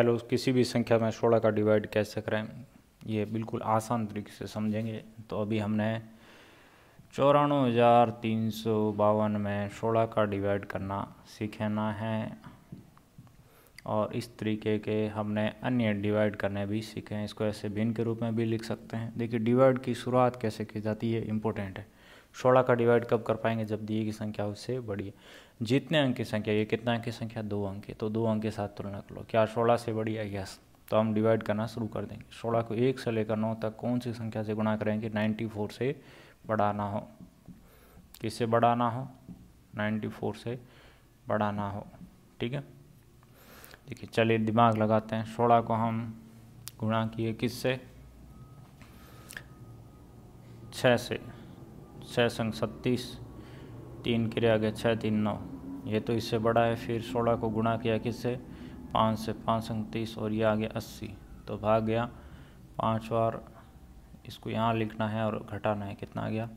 hello किसी भी संख्या में सोलह का डिवाइड कैसे करें ये बिल्कुल आसान तरीके से समझेंगे तो अभी हमने चौरानवे हज़ार तीन सौ बावन में सोलह का डिवाइड करना सीखना है और इस तरीके के हमने अन्य डिवाइड करने भी सीखे हैं इसको ऐसे भिन्न के रूप में भी लिख सकते हैं देखिए डिवाइड की शुरुआत कैसे की जाती है इम्पोर्टेंट है सोलह का डिवाइड कब कर पाएंगे जब दिए की संख्या उससे बड़ी है जितने अंक की संख्या ये कितना अंक की संख्या दो अंक है तो दो अंक के साथ तुलना कर लो क्या सोलह से बड़ी है यस तो हम डिवाइड करना शुरू कर देंगे सोलह को एक से लेकर नौ तक कौन सी संख्या से गुणा करेंगे नाइन्टी फोर से बढ़ाना हो किससे बढ़ाना हो नाइन्टी फोर से बढ़ाना हो ठीक है देखिए चलिए दिमाग लगाते हैं सोलह को हम गुणा किए किससे छः से छः संग सत्तीस तीन के आगे छः तीन नौ ये तो इससे बड़ा है फिर सोलह को गुणा किया किससे पाँच से पाँच संग तीस और ये आ गया अस्सी तो भाग गया पाँच बार इसको यहाँ लिखना है और घटाना है कितना आ गया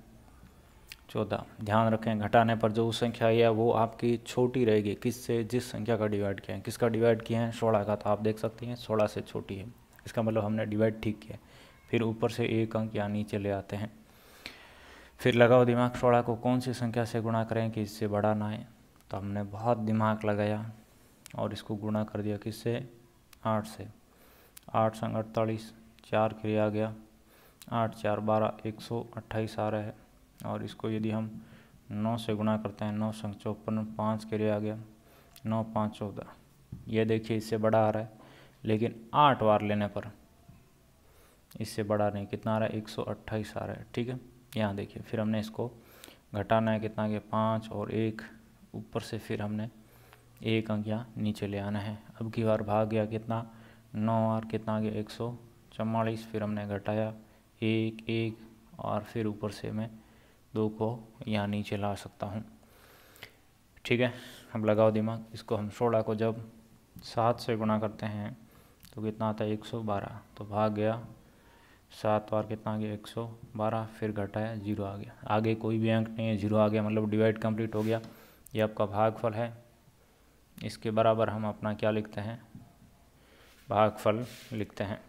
चौदह ध्यान रखें घटाने पर जो संख्या आई है वो आपकी छोटी रहेगी किससे जिस संख्या का डिवाइड किया है किसका डिवाइड किया है सोलह का तो आप देख सकते हैं सोलह से छोटी है इसका मतलब हमने डिवाइड ठीक किया फिर ऊपर से एक अंक यहाँ नीचे ले आते हैं फिर लगाओ दिमाग सोलह को कौन सी संख्या से गुणा करें कि इससे बड़ा ना आए तो हमने बहुत दिमाग लगाया और इसको गुणा कर दिया किससे आठ से आठ संग अड़तालीस चार क्रिया गया आठ चार बारह एक सौ अट्ठाईस आ रहा है और इसको यदि हम नौ से गुणा करते हैं नौ संग चौपन पाँच क्रिया गया नौ पाँच चौदह यह देखिए इससे बड़ा आ रहा है लेकिन आठ बार लेने पर इससे बड़ा नहीं कितना आ रहा है एक सौ अट्ठाईस आ रहा है ठीक है यहाँ देखिए फिर हमने इसको घटाना है कितना के पाँच और एक ऊपर से फिर हमने एक अंक यहाँ नीचे ले आना है अब की बार भाग गया कितना नौ और कितना आ गया एक सौ चवालीस फिर हमने घटाया एक एक और फिर ऊपर से मैं दो को यहाँ नीचे ला सकता हूँ ठीक है अब लगाओ दिमाग इसको हम सोलह को जब सात से गुणा करते हैं तो कितना आता है एक सौ बारह तो भाग गया सात बार कितना आ गया एक सौ बारह फिर घटाया जीरो आ गया आगे कोई भी अंक नहीं है जीरो आ गया मतलब डिवाइड कंप्लीट हो गया ये आपका भागफल है इसके बराबर हम अपना क्या लिखते हैं भागफल लिखते हैं